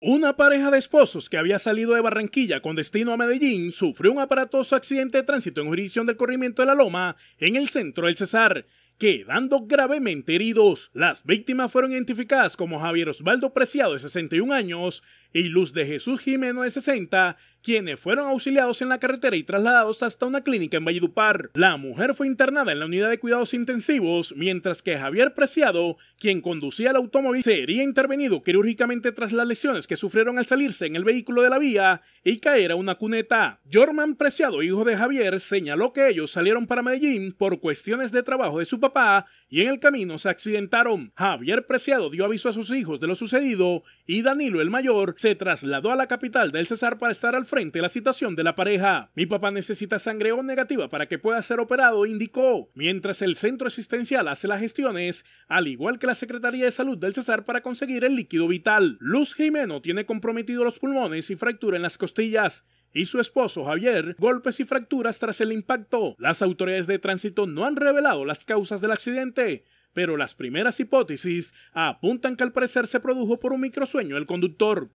Una pareja de esposos que había salido de Barranquilla con destino a Medellín sufrió un aparatoso accidente de tránsito en jurisdicción del corrimiento de la Loma, en el centro del Cesar quedando gravemente heridos. Las víctimas fueron identificadas como Javier Osvaldo Preciado, de 61 años, y Luz de Jesús Jimeno, de 60, quienes fueron auxiliados en la carretera y trasladados hasta una clínica en Valledupar. La mujer fue internada en la unidad de cuidados intensivos, mientras que Javier Preciado, quien conducía el automóvil, sería intervenido quirúrgicamente tras las lesiones que sufrieron al salirse en el vehículo de la vía y caer a una cuneta. Jorman Preciado, hijo de Javier, señaló que ellos salieron para Medellín por cuestiones de trabajo de su papá y en el camino se accidentaron. Javier Preciado dio aviso a sus hijos de lo sucedido y Danilo el mayor se trasladó a la capital del Cesar para estar al frente de la situación de la pareja. Mi papá necesita sangre O negativa para que pueda ser operado, indicó, mientras el centro asistencial hace las gestiones, al igual que la Secretaría de Salud del Cesar para conseguir el líquido vital. Luz Jimeno tiene comprometidos los pulmones y fractura en las costillas y su esposo Javier golpes y fracturas tras el impacto. Las autoridades de tránsito no han revelado las causas del accidente, pero las primeras hipótesis apuntan que al parecer se produjo por un microsueño el conductor.